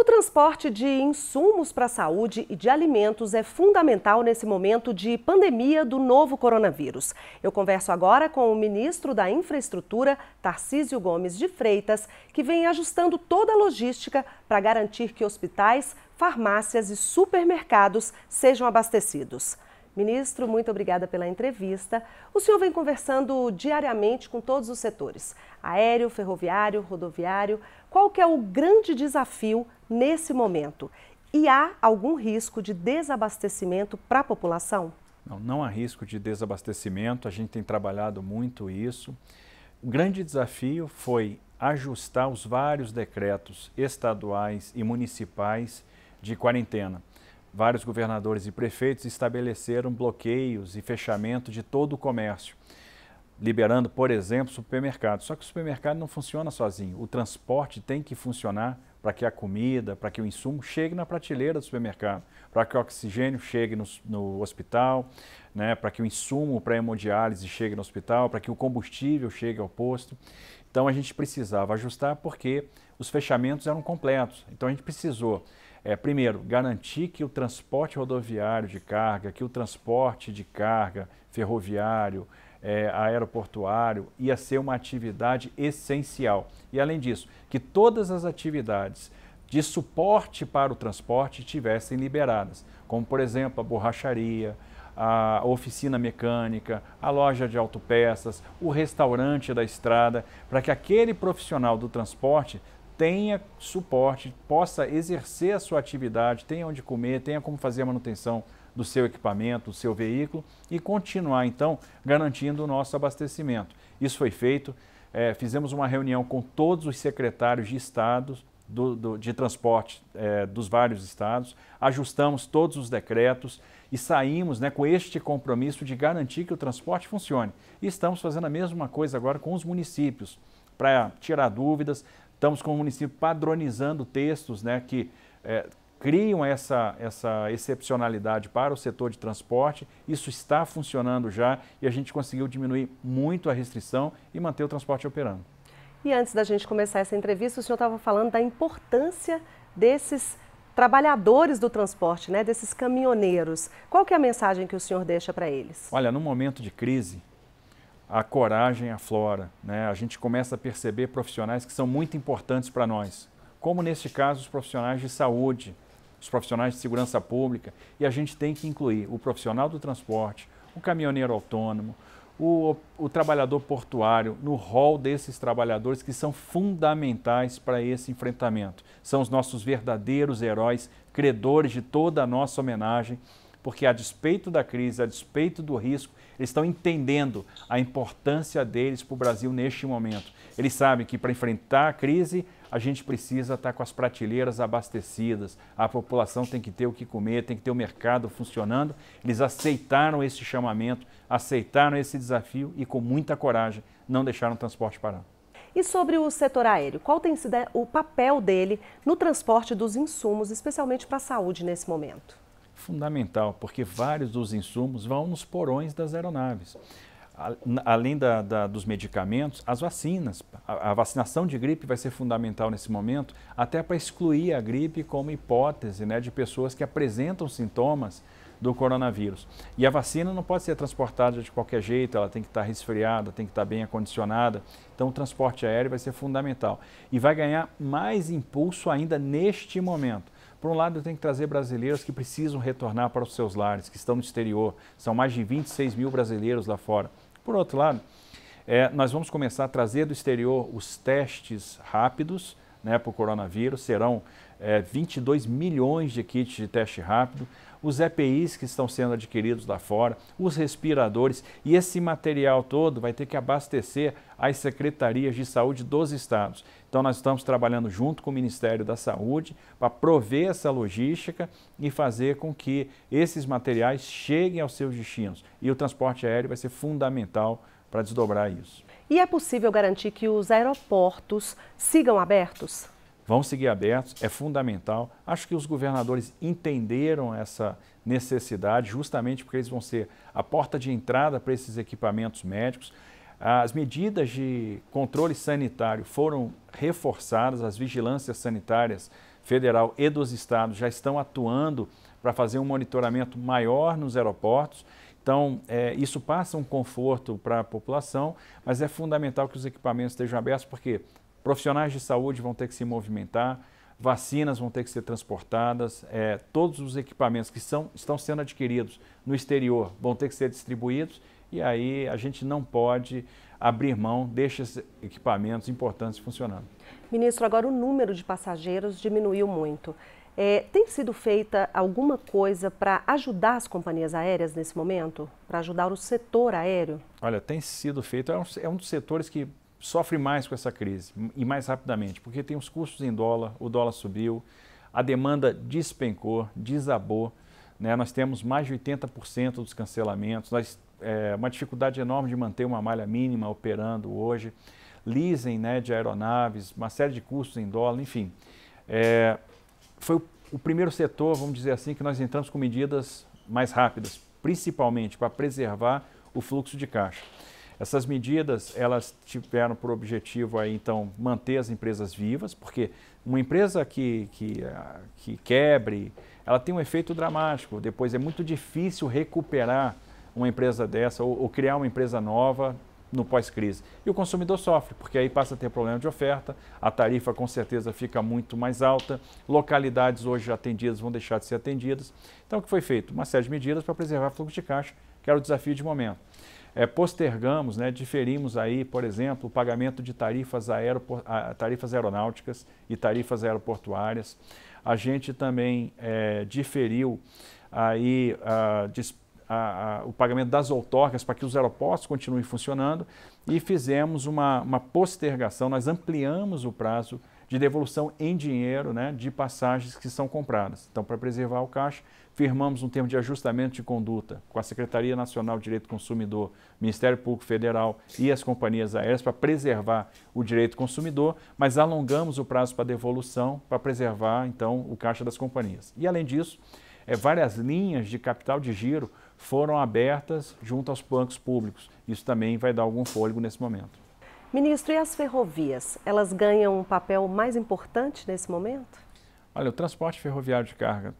O transporte de insumos para a saúde e de alimentos é fundamental nesse momento de pandemia do novo coronavírus. Eu converso agora com o ministro da Infraestrutura, Tarcísio Gomes de Freitas, que vem ajustando toda a logística para garantir que hospitais, farmácias e supermercados sejam abastecidos. Ministro, muito obrigada pela entrevista. O senhor vem conversando diariamente com todos os setores: aéreo, ferroviário, rodoviário. Qual que é o grande desafio nesse momento? E há algum risco de desabastecimento para a população? Não, não há risco de desabastecimento, a gente tem trabalhado muito isso. O grande desafio foi ajustar os vários decretos estaduais e municipais de quarentena. Vários governadores e prefeitos estabeleceram bloqueios e fechamento de todo o comércio liberando, por exemplo, supermercado. Só que o supermercado não funciona sozinho. O transporte tem que funcionar para que a comida, para que o insumo chegue na prateleira do supermercado, para que o oxigênio chegue no, no hospital, né, para que o insumo para hemodiálise chegue no hospital, para que o combustível chegue ao posto. Então a gente precisava ajustar porque os fechamentos eram completos. Então a gente precisou, é, primeiro, garantir que o transporte rodoviário de carga, que o transporte de carga ferroviário, é, aeroportuário ia ser uma atividade essencial. E além disso, que todas as atividades de suporte para o transporte tivessem liberadas, como por exemplo a borracharia, a oficina mecânica, a loja de autopeças, o restaurante da estrada, para que aquele profissional do transporte tenha suporte, possa exercer a sua atividade, tenha onde comer, tenha como fazer a manutenção do seu equipamento, do seu veículo e continuar então garantindo o nosso abastecimento. Isso foi feito. É, fizemos uma reunião com todos os secretários de estados do, do, de transporte é, dos vários estados, ajustamos todos os decretos e saímos né, com este compromisso de garantir que o transporte funcione. E estamos fazendo a mesma coisa agora com os municípios, para tirar dúvidas. Estamos com o município padronizando textos né, que é, criam essa, essa excepcionalidade para o setor de transporte. Isso está funcionando já e a gente conseguiu diminuir muito a restrição e manter o transporte operando. E antes da gente começar essa entrevista, o senhor estava falando da importância desses trabalhadores do transporte, né, desses caminhoneiros. Qual que é a mensagem que o senhor deixa para eles? Olha, no momento de crise, a coragem aflora, né? A gente começa a perceber profissionais que são muito importantes para nós, como neste caso os profissionais de saúde, os profissionais de segurança pública, e a gente tem que incluir o profissional do transporte, o caminhoneiro autônomo, o, o trabalhador portuário no rol desses trabalhadores que são fundamentais para esse enfrentamento. São os nossos verdadeiros heróis, credores de toda a nossa homenagem porque a despeito da crise, a despeito do risco, eles estão entendendo a importância deles para o Brasil neste momento. Eles sabem que para enfrentar a crise, a gente precisa estar tá com as prateleiras abastecidas, a população tem que ter o que comer, tem que ter o mercado funcionando. Eles aceitaram esse chamamento, aceitaram esse desafio e, com muita coragem, não deixaram o transporte parar. E sobre o setor aéreo, qual tem sido né, o papel dele no transporte dos insumos, especialmente para a saúde nesse momento? fundamental, porque vários dos insumos vão nos porões das aeronaves. Além da, da, dos medicamentos, as vacinas. A, a vacinação de gripe vai ser fundamental nesse momento, até para excluir a gripe como hipótese né, de pessoas que apresentam sintomas do coronavírus. E a vacina não pode ser transportada de qualquer jeito, ela tem que estar resfriada, tem que estar bem acondicionada. Então, o transporte aéreo vai ser fundamental. E vai ganhar mais impulso ainda neste momento por um lado, eu tenho que trazer brasileiros que precisam retornar para os seus lares, que estão no exterior. São mais de 26 mil brasileiros lá fora. Por outro lado, é, nós vamos começar a trazer do exterior os testes rápidos né, para o coronavírus. Serão é, 22 milhões de kits de teste rápido os EPIs que estão sendo adquiridos lá fora, os respiradores e esse material todo vai ter que abastecer as secretarias de saúde dos estados. Então, nós estamos trabalhando junto com o Ministério da Saúde para prover essa logística e fazer com que esses materiais cheguem aos seus destinos. E o transporte aéreo vai ser fundamental para desdobrar isso. E é possível garantir que os aeroportos sigam abertos? vão seguir abertos, é fundamental. Acho que os governadores entenderam essa necessidade, justamente porque eles vão ser a porta de entrada para esses equipamentos médicos. As medidas de controle sanitário foram reforçadas, as vigilâncias sanitárias federal e dos estados já estão atuando para fazer um monitoramento maior nos aeroportos. Então, é, isso passa um conforto para a população, mas é fundamental que os equipamentos estejam abertos, porque Profissionais de saúde vão ter que se movimentar, vacinas vão ter que ser transportadas, é, todos os equipamentos que são, estão sendo adquiridos no exterior vão ter que ser distribuídos e aí a gente não pode abrir mão destes equipamentos importantes funcionando. Ministro, agora o número de passageiros diminuiu muito. É, tem sido feita alguma coisa para ajudar as companhias aéreas nesse momento? Para ajudar o setor aéreo? Olha, tem sido feito. É um, é um dos setores que sofre mais com essa crise e mais rapidamente, porque tem os custos em dólar, o dólar subiu, a demanda despencou, desabou. Né? Nós temos mais de 80% dos cancelamentos, nós, é, uma dificuldade enorme de manter uma malha mínima operando hoje, leasing né, de aeronaves, uma série de custos em dólar, enfim. É, foi o, o primeiro setor, vamos dizer assim, que nós entramos com medidas mais rápidas, principalmente para preservar o fluxo de caixa. Essas medidas, elas tiveram por objetivo aí, então, manter as empresas vivas, porque uma empresa que, que, ah, que quebre, ela tem um efeito dramático. Depois é muito difícil recuperar uma empresa dessa ou, ou criar uma empresa nova no pós-crise. E o consumidor sofre, porque aí passa a ter problema de oferta, a tarifa com certeza fica muito mais alta, localidades hoje atendidas vão deixar de ser atendidas. Então, o que foi feito? Uma série de medidas para preservar fluxo de caixa, que era o desafio de momento é, postergamos, né, diferimos aí, por exemplo, o pagamento de tarifas, aero, tarifas aeronáuticas e tarifas aeroportuárias. A gente também é, diferiu aí a, ah, a, a, o pagamento das outorgas para que os aeroportos continuem funcionando e fizemos uma, uma postergação, nós ampliamos o prazo de devolução em dinheiro né, de passagens que são compradas. Então, para preservar o caixa, firmamos um termo de ajustamento de conduta com a Secretaria Nacional de Direito do Consumidor, Ministério Público Federal e as companhias aéreas para preservar o direito do consumidor, mas alongamos o prazo para devolução para preservar, então, o caixa das companhias. E, além disso, é, várias linhas de capital de giro foram abertas junto aos bancos públicos. Isso também vai dar algum fôlego nesse momento. Ministro, e as ferrovias? Elas ganham um papel mais importante nesse momento? Olha, o transporte ferroviário de carga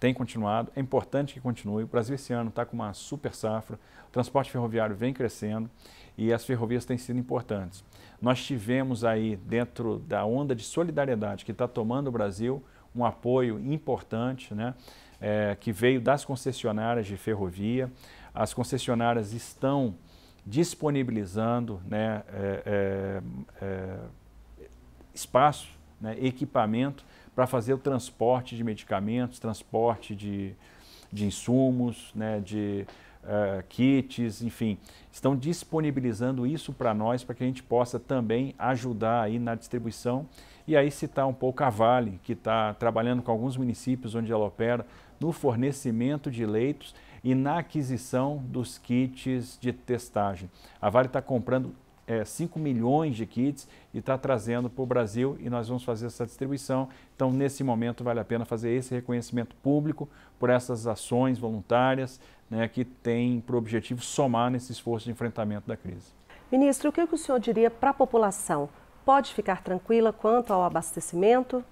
tem continuado, é importante que continue. O Brasil esse ano está com uma super safra, o transporte ferroviário vem crescendo e as ferrovias têm sido importantes. Nós tivemos aí, dentro da onda de solidariedade que está tomando o Brasil, um apoio importante, né? é, que veio das concessionárias de ferrovia. As concessionárias estão disponibilizando né, é, é, é, espaço, né, equipamento para fazer o transporte de medicamentos, transporte de, de insumos, né, de é, kits, enfim, estão disponibilizando isso para nós para que a gente possa também ajudar aí na distribuição. E aí citar um pouco a Vale, que está trabalhando com alguns municípios onde ela opera no fornecimento de leitos e na aquisição dos kits de testagem. A Vale está comprando é, 5 milhões de kits e está trazendo para o Brasil e nós vamos fazer essa distribuição. Então, nesse momento, vale a pena fazer esse reconhecimento público por essas ações voluntárias né, que tem por objetivo somar nesse esforço de enfrentamento da crise. Ministro, o que o senhor diria para a população? Pode ficar tranquila quanto ao abastecimento?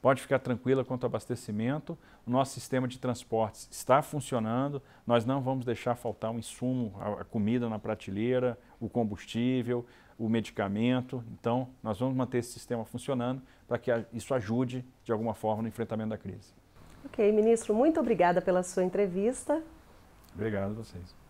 Pode ficar tranquila quanto ao abastecimento. O nosso sistema de transportes está funcionando. Nós não vamos deixar faltar o um insumo, a comida na prateleira, o combustível, o medicamento. Então, nós vamos manter esse sistema funcionando para que isso ajude, de alguma forma, no enfrentamento da crise. Ok, ministro, muito obrigada pela sua entrevista. Obrigado a vocês.